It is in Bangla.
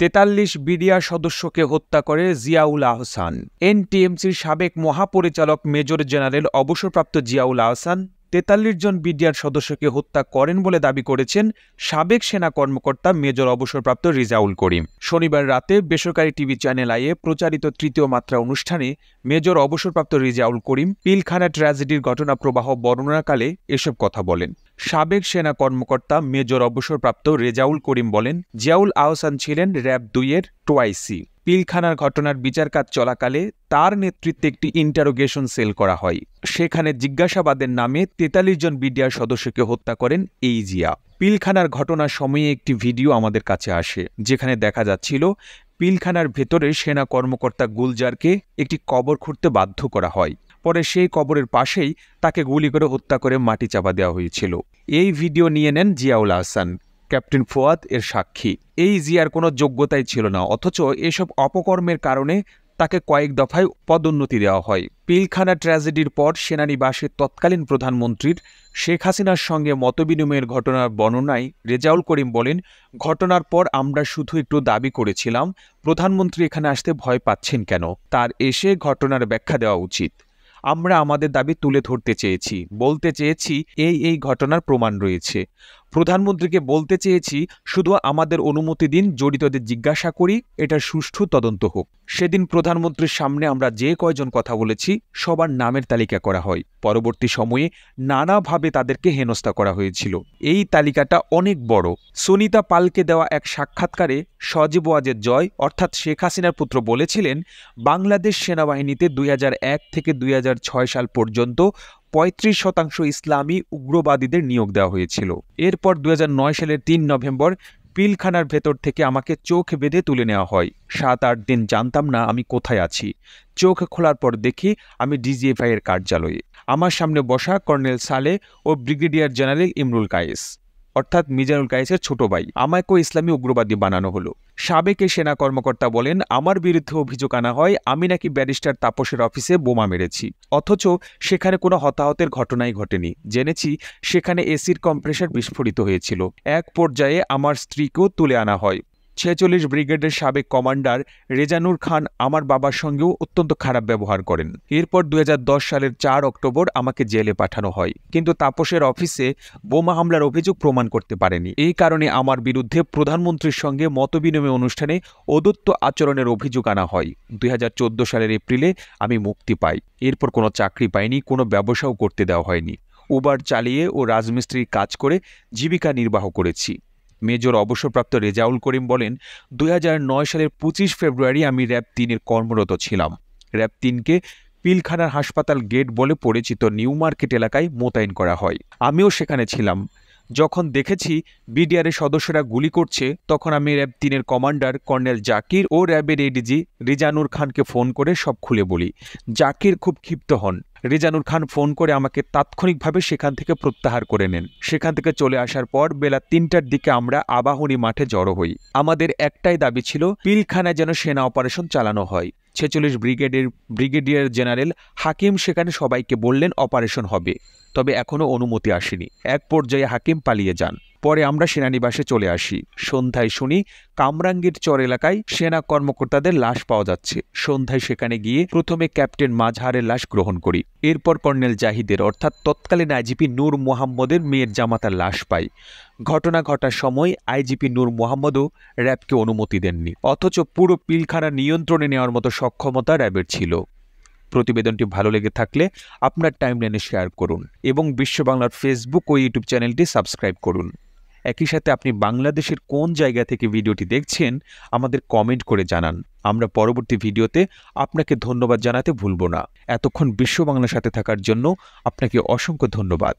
তেতাল্লিশ বিডিআর সদস্যকে হত্যা করে জিয়াউল আহসান এনটিএমসির সাবেক মহাপরিচালক মেজর জেনারেল অবসরপ্রাপ্ত জিয়াউল আহসান তেতাল্লিশ জন বিডিআর সদস্যকে হত্যা করেন বলে দাবি করেছেন সাবেক সেনা কর্মকর্তা মেজর অবসরপ্রাপ্ত রিজাউল করিম শনিবার রাতে বেসরকারি টিভি চ্যানেল আইয়ে প্রচারিত তৃতীয় মাত্রা অনুষ্ঠানে মেজর অবসরপ্রাপ্ত রিজাউল করিম পিলখানা ট্র্যাজেডির ঘটনা প্রবাহ বর্ণনাকালে এসব কথা বলেন সাবেক সেনা কর্মকর্তা মেজর অবসরপ্রাপ্ত রেজাউল করিম বলেন জিয়াউল আহসান ছিলেন র্যাব দুইয়ের টোয়াইসি পিলখানার ঘটনার বিচার কাজ চলাকালে তার নেতৃত্বে একটি ইন্টারোগেশন সেল করা হয় সেখানে জিজ্ঞাসাবাদের নামে তেতাল্লিশ জন বিডিআর সদস্যকে হত্যা করেন এই জিয়া পিলখানার ঘটনার সময়ে একটি ভিডিও আমাদের কাছে আসে যেখানে দেখা যাচ্ছিল পিলখানার ভেতরে সেনা কর্মকর্তা গুলজারকে একটি কবর খুঁড়তে বাধ্য করা হয় পরে সেই কবরের পাশেই তাকে গুলি করে হত্যা করে মাটি চাপা দেওয়া হয়েছিল এই ভিডিও নিয়ে নেন জিয়াউল আহসান ক্যাপ্টেন ফোয়াদ এর সাক্ষী এই জিয়ার কোনো যোগ্যতাই ছিল না অথচ এসব অপকর্মের কারণে তাকে কয়েক দফায় পদোন্নতি দেওয়া হয় পিলখানা ট্র্যাজেডির পর সেনানিবাসের তৎকালীন প্রধানমন্ত্রীর শেখ হাসিনার সঙ্গে মতবিনিময়ের ঘটনার বর্ণনায় রেজাউল করিম বলেন ঘটনার পর আমরা শুধু একটু দাবি করেছিলাম প্রধানমন্ত্রী এখানে আসতে ভয় পাচ্ছেন কেন তার এসে ঘটনার ব্যাখ্যা দেওয়া উচিত আমরা আমাদের দাবি তুলে ধরতে চেয়েছি বলতে চেয়েছি এই এই ঘটনার প্রমাণ রয়েছে প্রধানমন্ত্রীকে বলতে চেয়েছি শুধু আমাদের অনুমতি দিন জড়িতদের জিজ্ঞাসা করি এটা সুষ্ঠু তদন্ত হোক সেদিন প্রধানমন্ত্রীর সামনে আমরা যে কয়জন কথা বলেছি সবার নামের তালিকা করা হয় পরবর্তী সময়ে নানাভাবে তাদেরকে হেনস্থা করা হয়েছিল এই তালিকাটা অনেক বড় সুনিতা পালকে দেওয়া এক সাক্ষাৎকারে সজীব ওয়াজের জয় অর্থাৎ শেখ হাসিনার পুত্র বলেছিলেন বাংলাদেশ সেনাবাহিনীতে দুই থেকে দুই সাল পর্যন্ত পঁয়ত্রিশ শতাংশ ইসলামী উগ্রবাদীদের নিয়োগ দেওয়া হয়েছিল এরপর দু সালের তিন নভেম্বর পিলখানার ভেতর থেকে আমাকে চোখ বেঁধে তুলে নেওয়া হয় সাত আট দিন জানতাম না আমি কোথায় আছি চোখ খোলার পর দেখি আমি ডিজিএফআইয়ের কার্যালয়ে আমার সামনে বসা কর্নেল সালে ও ব্রিগেডিয়ার জেনারেল ইমরুল কায়েস অর্থাৎ মিজানুল কায়েসের ছোট ভাই আমাকেও ইসলামী উগ্রবাদী বানানো হলো সাবেক সেনা কর্মকর্তা বলেন আমার বিরুদ্ধে অভিযোগ আনা হয় আমি নাকি ব্যারিস্টার তাপসের অফিসে বোমা মেরেছি অথচ সেখানে কোনো হতাহতের ঘটনাই ঘটেনি জেনেছি সেখানে এসির কম্প্রেসার বিস্ফোরিত হয়েছিল এক পর্যায়ে আমার স্ত্রীকেও তুলে আনা হয় ছেচল্লিশ ব্রিগেডের সাবেক কমান্ডার রেজানুর খান আমার বাবার সঙ্গেও অত্যন্ত খারাপ ব্যবহার করেন এরপর দু সালের চার অক্টোবর আমাকে জেলে পাঠানো হয় কিন্তু তাপসের অফিসে বোমা হামলার অভিযোগ প্রমাণ করতে পারেনি এই কারণে আমার বিরুদ্ধে প্রধানমন্ত্রীর সঙ্গে মতবিনিময় অনুষ্ঠানে অদত্ত আচরণের অভিযোগ আনা হয় দুই সালের এপ্রিলে আমি মুক্তি পাই এরপর কোনো চাকরি পাইনি কোনো ব্যবসাও করতে দেওয়া হয়নি উবার চালিয়ে ও রাজমিস্ত্রির কাজ করে জীবিকা নির্বাহ করেছি মেজর অবসরপ্রাপ্ত রেজাউল করিম বলেন দুই সালের পঁচিশ ফেব্রুয়ারি আমি র্যাব তিনের কর্মরত ছিলাম র্যাব তিনকে পিলখানার হাসপাতাল গেট বলে পরিচিত নিউ মার্কেট এলাকায় মোতায়েন করা হয় আমিও সেখানে ছিলাম যখন দেখেছি বিডিআরের সদস্যরা গুলি করছে তখন আমি র্যাব তিনের কমান্ডার কর্নেল জাকির ও র্যাবের এডিজি রিজানুর খানকে ফোন করে সব খুলে বলি জাকির খুব ক্ষিপ্ত হন রেজানুর খান ফোন করে আমাকে তাৎক্ষণিকভাবে সেখান থেকে প্রত্যাহার করে নেন সেখান থেকে চলে আসার পর বেলা তিনটার দিকে আমরা আবাহনী মাঠে জড়ো হই আমাদের একটাই দাবি ছিল পিলখানায় যেন সেনা অপারেশন চালানো হয় ছেচল্লিশ ব্রিগেডের ব্রিগেডিয়ার জেনারেল হাকিম সেখানে সবাইকে বললেন অপারেশন হবে তবে এখনও অনুমতি আসেনি এক পর্যায়ে হাকিম পালিয়ে যান পরে আমরা সেনানিবাসে চলে আসি সন্ধ্যায় শুনি কামরাঙ্গীর চর এলাকায় সেনা কর্মকর্তাদের লাশ পাওয়া যাচ্ছে সন্ধ্যায় সেখানে গিয়ে প্রথমে ক্যাপ্টেন মাঝহারের লাশ গ্রহণ করি এরপর কর্নেল জাহিদের অর্থাৎ তৎকালীন আইজিপি নূর মোহাম্মদের মেয়ের জামাতার লাশ পাই ঘটনা ঘটার সময় আইজিপি নূর মোহাম্মদও র্যাবকে অনুমতি দেননি অথচ পুরো পিলখানা নিয়ন্ত্রণে নেওয়ার মতো সক্ষমতা র্যাবের ছিল প্রতিবেদনটি ভালো লেগে থাকলে আপনার টাইমলাইনে শেয়ার করুন এবং বিশ্ব বাংলার ফেসবুক ও ইউটিউব চ্যানেলটি সাবস্ক্রাইব করুন একই সাথে আপনি বাংলাদেশের কোন জায়গা থেকে ভিডিওটি দেখছেন আমাদের কমেন্ট করে জানান আমরা পরবর্তী ভিডিওতে আপনাকে ধন্যবাদ জানাতে ভুলব না এতক্ষণ বিশ্ব বাংলার সাথে থাকার জন্য আপনাকে অসংখ্য ধন্যবাদ